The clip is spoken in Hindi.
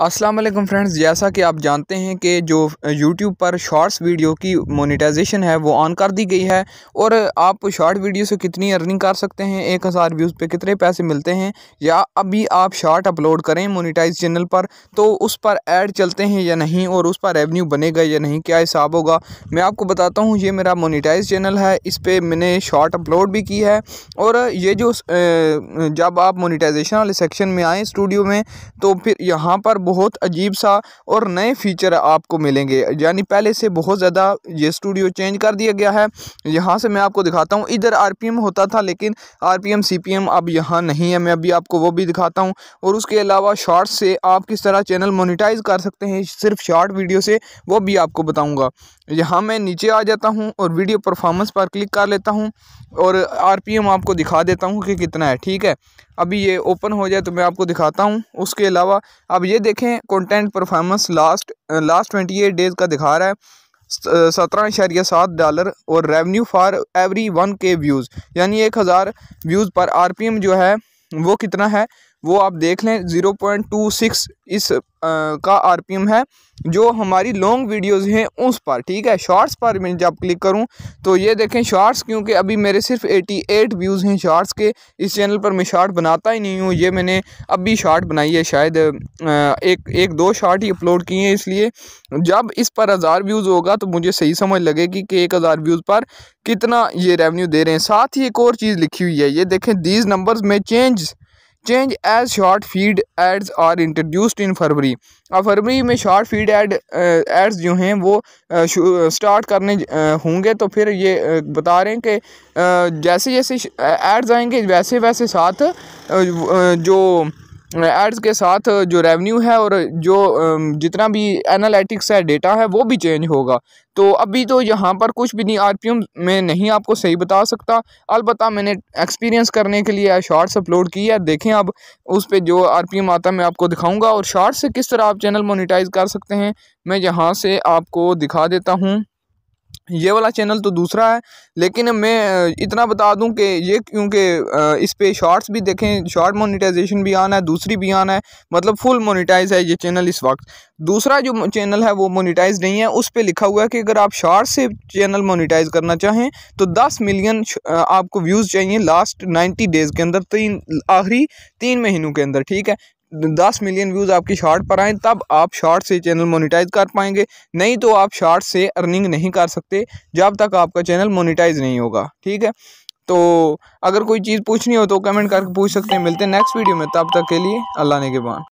अस्सलाम वालेकुम फ्रेंड्स जैसा कि आप जानते हैं कि जो यूट्यूब पर शॉर्ट्स वीडियो की मोनेटाइजेशन है वो ऑन कर दी गई है और आप शॉर्ट वीडियो से कितनी अर्निंग कर सकते हैं एक हज़ार व्यूज़ पे कितने पैसे मिलते हैं या अभी आप शॉर्ट अपलोड करें मोनेटाइज चैनल पर तो उस पर ऐड चलते हैं या नहीं और उस पर रेवन्यू बनेगा या नहीं क्या हिसाब होगा मैं आपको बताता हूँ ये मेरा मोनीटाइज चैनल है इस पर मैंने शॉर्ट अपलोड भी की है और ये जो जब आप मोनीटाइजेशन वाले सेक्शन में आएँ स्टूडियो में तो फिर यहाँ पर बहुत अजीब सा और नए फीचर आपको मिलेंगे यानी पहले से बहुत ज़्यादा ये स्टूडियो चेंज कर दिया गया है यहाँ से मैं आपको दिखाता हूँ इधर आर होता था लेकिन आर पी अब यहाँ नहीं है मैं अभी आपको वो भी दिखाता हूँ और उसके अलावा शॉर्ट्स से आप किस तरह चैनल मोनिटाइज कर सकते हैं सिर्फ शॉर्ट वीडियो से वो भी आपको बताऊँगा यहाँ मैं नीचे आ जाता हूँ और वीडियो परफॉर्मेंस पर क्लिक कर लेता हूँ और आर आपको दिखा देता हूँ कि कितना है ठीक है अभी ये ओपन हो जाए तो मैं आपको दिखाता हूँ उसके अलावा अब ये देखें देखें content performance last last twenty eight days का दिखा रहा है सत्रह इशारिया सात डॉलर और revenue for every one K views यानी एक हज़ार व्यूज़ पर आरपीएम जो है वो कितना है वो आप देख लें ज़ीरो पॉइंट टू सिक्स इस आ, का आरपीएम है जो हमारी लॉन्ग वीडियोस हैं उस पर ठीक है शॉर्ट्स पर मैं जब क्लिक करूं तो ये देखें शॉर्ट्स क्योंकि अभी मेरे सिर्फ 88 व्यूज़ हैं शॉर्ट्स के इस चैनल पर मैं शॉर्ट बनाता ही नहीं हूं ये मैंने अभी शॉर्ट बनाई है शायद एक एक दो शॉर्ट ही अपलोड किए हैं इसलिए जब इस पर हज़ार व्यूज़ होगा तो मुझे सही समझ लगेगी कि एक हज़ार व्यूज़ पर कितना ये रेवन्यू दे रहे हैं साथ ही एक और चीज़ लिखी हुई है ये देखें दीज नंबर में change change as short feed ads are introduced in February अब फरवरी में शॉर्ट फीड एड एड्स जो हैं वो स्टार्ट uh, uh, करने uh, होंगे तो फिर ये बता रहे हैं कि जैसे जैसे एड्स आएंगे वैसे वैसे साथ जो एड्स के साथ जो रेवेन्यू है और जो जितना भी एनालिटिक्स है डेटा है वो भी चेंज होगा तो अभी तो यहाँ पर कुछ भी नहीं आरपीएम में नहीं आपको सही बता सकता अलबत्त मैंने एक्सपीरियंस करने के लिए शॉर्ट्स अपलोड की है देखें अब उस पर जो आरपीएम आता है मैं आपको दिखाऊंगा और शॉर्ट्स से किस तरह आप चैनल मोनिटाइज कर सकते हैं मैं यहाँ से आपको दिखा देता हूँ ये वाला चैनल तो दूसरा है लेकिन मैं इतना बता दूं कि ये क्योंकि इस पे शॉर्ट्स भी देखें शॉर्ट मोनेटाइजेशन भी आना है दूसरी भी आना है मतलब फुल मोनेटाइज है ये चैनल इस वक्त दूसरा जो चैनल है वो मोनेटाइज नहीं है उस पर लिखा हुआ है कि अगर आप शॉर्ट से चैनल मोनेटाइज करना चाहें तो दस मिलियन आपको व्यूज़ चाहिए लास्ट नाइन्टी डेज़ के अंदर तीन आखिरी तीन महीनों के अंदर ठीक है दस मिलियन व्यूज़ आपकी शॉर्ट पर आएँ तब आप शॉर्ट से चैनल मोनिटाइज कर पाएंगे नहीं तो आप शॉर्ट से अर्निंग नहीं कर सकते जब तक आपका चैनल मोनिटाइज नहीं होगा ठीक है तो अगर कोई चीज़ पूछनी हो तो कमेंट करके पूछ सकते हैं मिलते हैं नेक्स्ट वीडियो में तब तक के लिए अल्लाह ने के बान